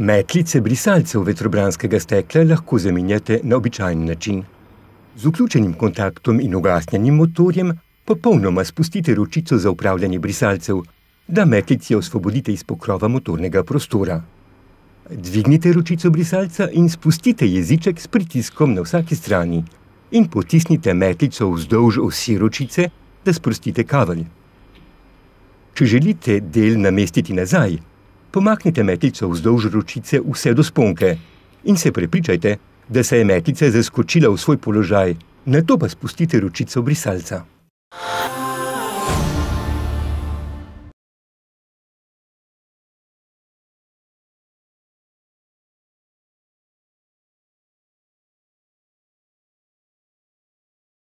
Metlice brisalcev vetrobranskega stekla lahko zamenjate na običajen način. Z vključenim kontaktom in ugasnjenim motorjem popolnoma spustite ročico za upravljanje brisalcev, da metlice osvobodite iz pokrova motornega prostora. Dvignite ročico brisalca in spustite jeziček s pritiskom na vsaki strani in potisnite metlico vzdolž osi ročice, da sprostite kavelj. Če želite del namestiti nazaj, pomaknite metico vzdolž ročice vse do sponke in se prepričajte, da se je metica zaskočila v svoj položaj, na to pa spustite ročico brisalca.